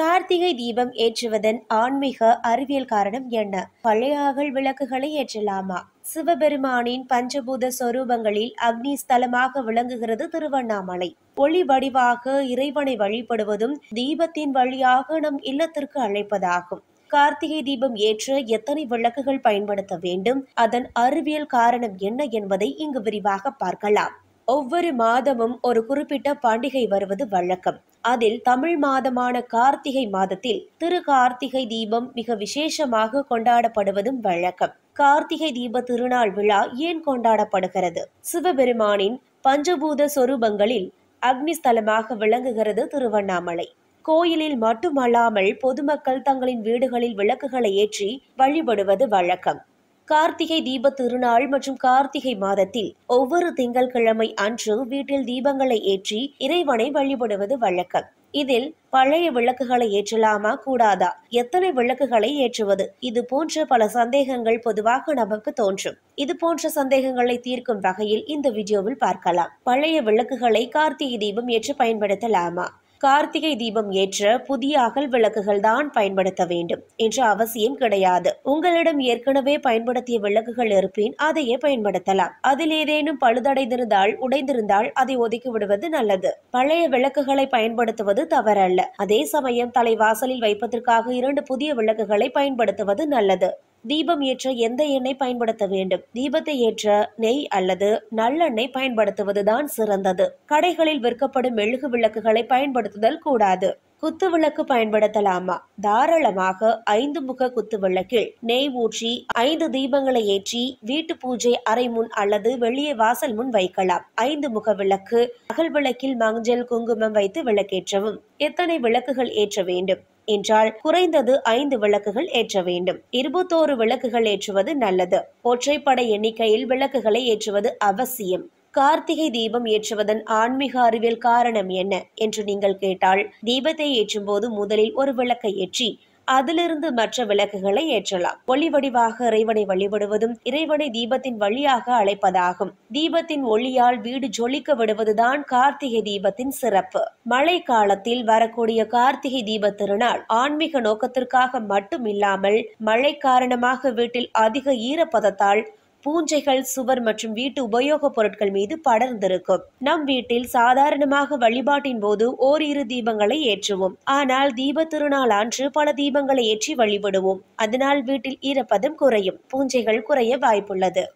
கார்த்திகை தீபம் ஏற்றுவதன் ஆன்மீக அறிவியல் காரணம் என்ன பழையாகல் விளக்குகளை ஏற்றலாமா சிவபெருமானின் பஞ்சபூத சொரூபங்களில் அக்னி ஸ்தலமாக விளங்குகிறது திருவண்ணாமலை ஒளி வடிவாக இறைவனை வழிபடுவதும் தீபத்தின் வழியாக நம் இல்லத்திற்கு அழைப்பதாகும் கார்த்திகை தீபம் ஏற்ற எத்தனை விளக்குகள் பயன்படுத்த வேண்டும் அதன் அறிவியல் காரணம் என்ன என்பதை இங்கு விரிவாக பார்க்கலாம் ஒவ்வொரு மாதமும் ஒரு குறிப்பிட்ட பண்டிகை வருவது வழக்கம் அதில் தமிழ் மாதமான கார்த்திகை மாதத்தில் திரு கார்த்திகை தீபம் மிக விசேஷமாக கொண்டாடப்படுவதும் வழக்கம் கார்த்திகை தீப திருநாள் விழா ஏன் கொண்டாடப்படுகிறது சிவபெருமானின் பஞ்சபூத சொரூபங்களில் அக்னிஸ்தலமாக விளங்குகிறது திருவண்ணாமலை கோயிலில் மட்டுமல்லாமல் பொதுமக்கள் தங்களின் வீடுகளில் விளக்குகளை ஏற்றி வழிபடுவது வழக்கம் கார்த்திகை தீப திருநாள் மற்றும் கார்த்திகை மாதத்தில் ஒவ்வொரு திங்கள்கிழமை அன்று வீட்டில் தீபங்களை ஏற்றி இறைவனை வழிபடுவது வழக்கம் இதில் பழைய விளக்குகளை ஏற்றலாமா கூடாதா எத்தனை விளக்குகளை ஏற்றுவது இது போன்ற பல சந்தேகங்கள் பொதுவாக நமக்கு தோன்றும் இது போன்ற சந்தேகங்களை தீர்க்கும் வகையில் இந்த வீடியோவில் பார்க்கலாம் பழைய விளக்குகளை கார்த்திகை தீபம் ஏற்று பயன்படுத்தலாமா கார்த்திகை தீபம் ஏற்ற புதிய அகல் விளக்குகள் தான் பயன்படுத்த வேண்டும் என்ற அவசியம் கிடையாது உங்களிடம் ஏற்கனவே பயன்படுத்திய விளக்குகள் இருப்பின் அதையே பயன்படுத்தலாம் அதில் ஏதேனும் பழுதடைந்திருந்தால் உடைந்திருந்தால் அதை ஒதுக்கி விடுவது நல்லது பழைய விளக்குகளை பயன்படுத்துவது தவறல்ல அதே சமயம் தலைவாசலில் வைப்பதற்காக இரண்டு புதிய விளக்குகளை பயன்படுத்துவது நல்லது தீபம் ஏற்ற எந்த எண்ணெய் பயன்படுத்த வேண்டும் தீபத்தை ஏற்ற நெய் அல்லது நல்லெண்ணெய் பயன்படுத்துவதுதான் சிறந்தது கடைகளில் விற்கப்படும் மெழுகு விளக்குகளை பயன்படுத்துதல் கூடாது குத்து விளக்கு பயன்படுத்தலாமா தாராளமாக ஐந்து முக குத்து விளக்கில் நெய் ஊற்றி ஐந்து தீபங்களை ஏற்றி வீட்டு பூஜை அறை முன் அல்லது வெளியே வாசல் முன் வைக்கலாம் ஐந்து முக விளக்கு அகல் விளக்கில் மஞ்சள் குங்குமம் வைத்து விளக்கேற்றவும் எத்தனை விளக்குகள் ஏற்ற வேண்டும் என்றால் குறைந்தது ஐந்து விளக்குகள் ஏற்ற வேண்டும் இருபத்தோரு விளக்குகள் ஏற்றுவது நல்லது ஒற்றைப்படை எண்ணிக்கையில் விளக்குகளை ஏற்றுவது அவசியம் கார்த்திகை தீபம் ஏற்றுவதன் ஆன்மீக அறிவியல் காரணம் என்ன என்று நீங்கள் கேட்டால் தீபத்தை ஏற்றும் போது முதலில் ஒரு விளக்கை ஏற்றி அதிலிருந்து மற்ற விளக்குகளை ஏற்றலாம் ஒளி வடிவாக இறைவனை வழிபடுவதும் இறைவனை தீபத்தின் வழியாக அழைப்பதாகும் தீபத்தின் ஒளியால் வீடு ஜொலிக்க விடுவதுதான் கார்த்திகை தீபத்தின் சிறப்பு மழை காலத்தில் வரக்கூடிய கார்த்திகை தீப திருநாள் ஆன்மீக நோக்கத்திற்காக மட்டும் இல்லாமல் மழை காரணமாக வீட்டில் அதிக ஈரப்பதத்தால் பூஞ்சைகள் சுவர் மற்றும் வீட்டு உபயோகப் பொருட்கள் மீது படர்ந்திருக்கும் நம் வீட்டில் சாதாரணமாக வழிபாட்டின் போது ஓரிரு தீபங்களை ஏற்றுவோம் ஆனால் தீப திருநாள் அன்று பல தீபங்களை ஏற்றி வழிபடுவோம் அதனால் வீட்டில் ஈரப்பதம் குறையும் பூஞ்சைகள் குறைய வாய்ப்புள்ளது